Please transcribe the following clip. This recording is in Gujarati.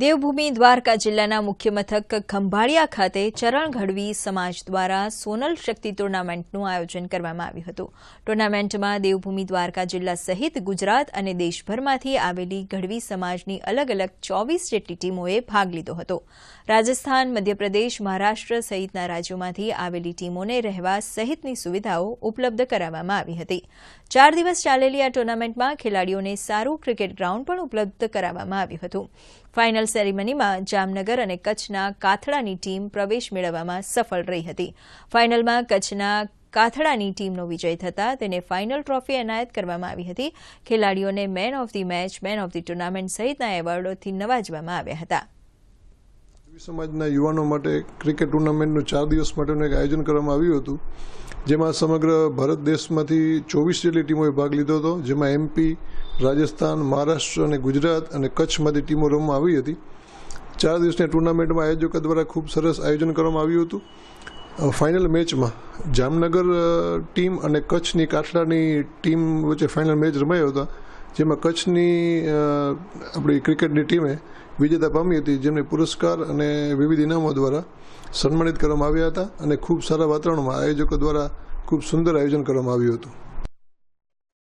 દેવભૂમિ દ્વારકા જિલ્લાના મુખ્ય મથક ખંભાળિયા ખાતે ચરણ ઘડવી સમાજ દ્વારા સોનલ શક્તિ ટુર્નામેન્ટનું આયોજન કરવામાં આવ્યું હતું ટુર્નામેન્ટમાં દેવભૂમિ દ્વારકા જિલ્લા સહિત ગુજરાત અને દેશભરમાંથી આવેલી ઘડવી સમાજની અલગ અલગ ચોવીસ જેટલી ટીમોએ ભાગ લીધો હતો રાજસ્થાન મધ્યપ્રદેશ મહારાષ્ટ્ર સહિતના રાજ્યોમાંથી આવેલી ટીમોને રહેવા સહિતની સુવિધાઓ ઉપલબ્ધ કરાવવામાં આવી હતી ચાર દિવસ ચાલેલી આ ટુર્નામેન્ટમાં ખેલાડીઓને સારું ક્રિકેટ ગ્રાઉન્ડ પણ ઉપલબ્ધ કરાવવામાં આવ્યું હતું ફાઇનલ ફાઇનલ સેરેમનીમાં જામનગર અને કચ્છના કાથડાની ટીમ પ્રવેશ મેળવવામાં સફળ રહી હતી ફાઇનલમાં કચ્છના કાથડાની ટીમનો વિજય થતાં તેને ફાઇનલ ટ્રોફી એનાયત કરવામાં આવી હતી ખેલાડીઓને man of the match man of the tournament સહિતના એવોર્ડોથી નવાજવામાં આવ્યા હતા સમાજના યુવાનો માટે ક્રિકેટ ટુર્નામેન્ટનું ચાર દિવસ માટેનું એક આયોજન કરવામાં આવ્યું હતું જેમાં સમગ્ર ભારત દેશમાંથી ચોવીસ જેટલી ટીમોએ ભાગ લીધો હતો જેમાં એમપી રાજસ્થાન મહારાષ્ટ્ર અને ગુજરાત અને કચ્છમાંથી ટીમો રમવામાં આવી હતી ચાર દિવસની ટુર્નામેન્ટમાં આયોજકો દ્વારા ખૂબ સરસ આયોજન કરવામાં આવ્યું હતું ફાઇનલ મેચમાં જામનગર ટીમ અને કચ્છની કાઠલાની ટીમ વચ્ચે ફાઇનલ મેચ રમાયો હતા જેમાં કચ્છની આપણી ક્રિકેટની ટીમે વિજેતા પામી હતી જેમને પુરસ્કાર અને વિવિધ ઇનામો દ્વારા સન્માનિત કરવામાં આવ્યા હતા અને ખૂબ સારા વાતાવરણમાં આયોજકો દ્વારા ખૂબ સુંદર આયોજન કરવામાં આવ્યું હતું